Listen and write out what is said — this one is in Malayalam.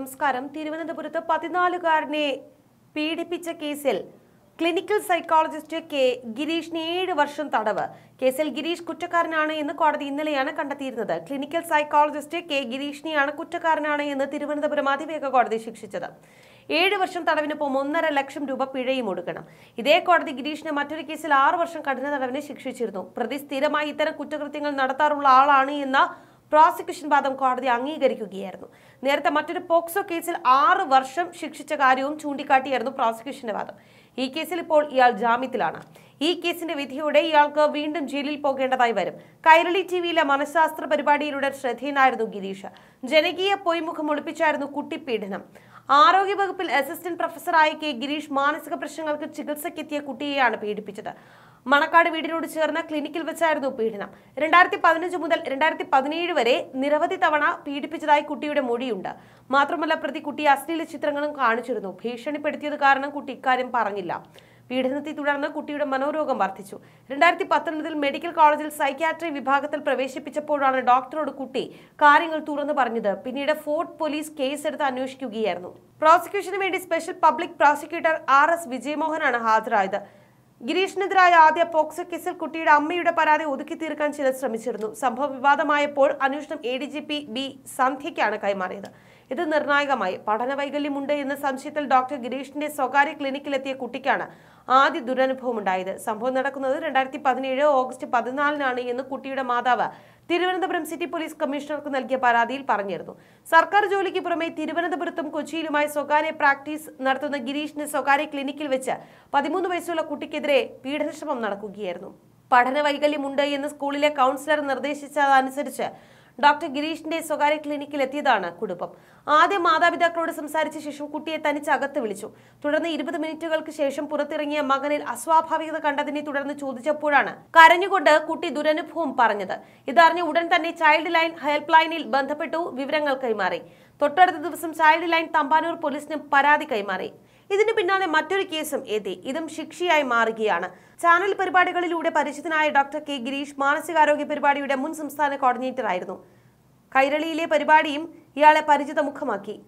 നമസ്കാരം തിരുവനന്തപുരത്ത് പതിനാലുകാരനെ പീഡിപ്പിച്ച കേസിൽ ക്ലിനിക്കൽ സൈക്കോളജിസ്റ്റ് കെ ഗിരീഷിന് ഏഴ് വർഷം തടവ് കേസിൽ ഗിരീഷ് കുറ്റക്കാരനാണ് എന്ന് കോടതി ഇന്നലെയാണ് കണ്ടെത്തിയിരുന്നത് ക്ലിനിക്കൽ സൈക്കോളജിസ്റ്റ് കെ ഗിരീഷിനെയാണ് കുറ്റക്കാരനാണ് എന്ന് തിരുവനന്തപുരം അതിവേഗ കോടതി ശിക്ഷിച്ചത് ഏഴ് വർഷം തടവിനൊപ്പം ഒന്നര ലക്ഷം രൂപ പിഴയും ഒടുക്കണം ഇതേ കോടതി ഗിരീഷിനെ മറ്റൊരു കേസിൽ ആറു വർഷം കഠിന തടവിന് ശിക്ഷിച്ചിരുന്നു പ്രതി സ്ഥിരമായി ഇത്തരം കുറ്റകൃത്യങ്ങൾ നടത്താറുള്ള ആളാണ് എന്ന പ്രോസിക്യൂഷൻ വാദം കോടതി അംഗീകരിക്കുകയായിരുന്നു നേരത്തെ മറ്റൊരു പോക്സോ കേസിൽ ആറ് വർഷം ശിക്ഷിച്ച കാര്യവും ചൂണ്ടിക്കാട്ടിയായിരുന്നു പ്രോസിക്യൂഷന്റെ വാദം ഈ കേസിൽ ഇപ്പോൾ ഇയാൾ ജാമ്യത്തിലാണ് ഈ കേസിന്റെ വിധിയോടെ ഇയാൾക്ക് വീണ്ടും ജയിലിൽ പോകേണ്ടതായി വരും കൈരളി ടി വിയിലെ മനഃശാസ്ത്ര പരിപാടിയിലൂടെ ശ്രദ്ധേയനായിരുന്നു ഗിരീഷ് ജനകീയ പൊയ്മുഖം ഒളിപ്പിച്ചായിരുന്നു ആരോഗ്യ ആരോഗ്യവകുപ്പിൽ അസിസ്റ്റന്റ് പ്രൊഫസറായ കെ ഗിരീഷ് മാനസിക പ്രശ്നങ്ങൾക്ക് ചികിത്സയ്ക്കെത്തിയ കുട്ടിയെയാണ് പീഡിപ്പിച്ചത് മണക്കാട് വീടിനോട് ചേർന്ന ക്ലിനിക്കിൽ വെച്ചായിരുന്നു പീഡനം രണ്ടായിരത്തി പതിനഞ്ച് മുതൽ രണ്ടായിരത്തി പതിനേഴ് വരെ നിരവധി തവണ പീഡിപ്പിച്ചതായി കുട്ടിയുടെ മൊഴിയുണ്ട് മാത്രമല്ല പ്രതി കുട്ടി അശ്ലീല ചിത്രങ്ങളും കാണിച്ചിരുന്നു ഭീഷണിപ്പെടുത്തിയത് കാരണം കുട്ടി ഇക്കാര്യം പറഞ്ഞില്ല പീഡനത്തെ തുടർന്ന് കുട്ടിയുടെ മനോരോഗം വർദ്ധിച്ചു രണ്ടായിരത്തി പത്തൊൻപതിൽ മെഡിക്കൽ കോളേജിൽ സൈക്യാട്രി വിഭാഗത്തിൽ പ്രവേശിപ്പിച്ചപ്പോഴാണ് ഡോക്ടറോട് കുട്ടി കാര്യങ്ങൾ തുറന്നു പറഞ്ഞത് പിന്നീട് ഫോർട്ട് പോലീസ് കേസെടുത്ത് അന്വേഷിക്കുകയായിരുന്നു പ്രോസിക്യൂഷന് വേണ്ടി special public prosecutor R S വിജയമോഹനാണ് ഹാജരായത് ഗിരീഷിനെതിരായ ആദ്യ പോക്സോ കേസിൽ കുട്ടിയുടെ അമ്മയുടെ പരാതി ഒതുക്കി തീർക്കാൻ ചിലർ ശ്രമിച്ചിരുന്നു സംഭവം വിവാദമായപ്പോൾ അന്വേഷണം A D G P B സന്ധ്യയ്ക്കാണ് കൈമാറിയത് ഇത് നിർണായകമായി പഠന വൈകല്യമുണ്ട് എന്ന സംശയത്തിൽ ഡോക്ടർ ഗിരീഷിന്റെ സ്വകാര്യ ക്ലിനിക്കിലെത്തിയ കുട്ടിക്കാണ് ആദ്യ ദുരനുഭവം ഉണ്ടായത് സംഭവം നടക്കുന്നത് രണ്ടായിരത്തി പതിനേഴ് ഓഗസ്റ്റ് പതിനാലിനാണ് എന്ന് കുട്ടിയുടെ മാതാവ് തിരുവനന്തപുരം സിറ്റി പോലീസ് കമ്മീഷണർക്ക് നൽകിയ പരാതിയിൽ പറഞ്ഞിരുന്നു സർക്കാർ ജോലിക്ക് പുറമെ തിരുവനന്തപുരത്തും കൊച്ചിയിലുമായി സ്വകാര്യ പ്രാക്ടീസ് നടത്തുന്ന ഗിരീഷിന് സ്വകാര്യ ക്ലിനിക്കിൽ വെച്ച് പതിമൂന്ന് വയസ്സുള്ള കുട്ടിക്കെതിരെ പീഡനശ്രമം നടക്കുകയായിരുന്നു പഠന വൈകല്യമുണ്ട് എന്ന് സ്കൂളിലെ കൗൺസിലർ നിർദ്ദേശിച്ചതനുസരിച്ച് ഡോക്ടർ ഗിരീഷിന്റെ സ്വകാര്യ ക്ലിനിക്കിൽ എത്തിയതാണ് കുടുംബം ആദ്യം മാതാപിതാക്കളോട് സംസാരിച്ച ശേഷം കുട്ടിയെ തനിച്ച് അകത്ത് വിളിച്ചു തുടർന്ന് ഇരുപത് മിനിറ്റുകൾക്ക് ശേഷം പുറത്തിറങ്ങിയ മകനിൽ അസ്വാഭാവികത കണ്ടതിനെ തുടർന്ന് ചോദിച്ചപ്പോഴാണ് കരഞ്ഞുകൊണ്ട് കുട്ടി ദുരനുഭവം പറഞ്ഞത് ഇതറിഞ്ഞ ഉടൻ തന്നെ ചൈൽഡ് ലൈൻ ഹെൽപ്പ് ലൈനിൽ ബന്ധപ്പെട്ടു വിവരങ്ങൾ കൈമാറി തൊട്ടടുത്ത ദിവസം ചൈൽഡ് ലൈൻ തമ്പാനൂർ പോലീസിനും പരാതി കൈമാറി ഇതിന് പിന്നാലെ മറ്റൊരു കേസും എത്തി ഇതും ശിക്ഷയായി മാറുകയാണ് ചാനൽ പരിപാടികളിലൂടെ പരിചിതനായ ഡോക്ടർ കെ ഗിരീഷ് മാനസികാരോഗ്യ പരിപാടിയുടെ മുൻ സംസ്ഥാന കോർഡിനേറ്റർ ആയിരുന്നു കൈരളിയിലെ പരിപാടിയും ഇയാളെ പരിചിത മുഖമാക്കി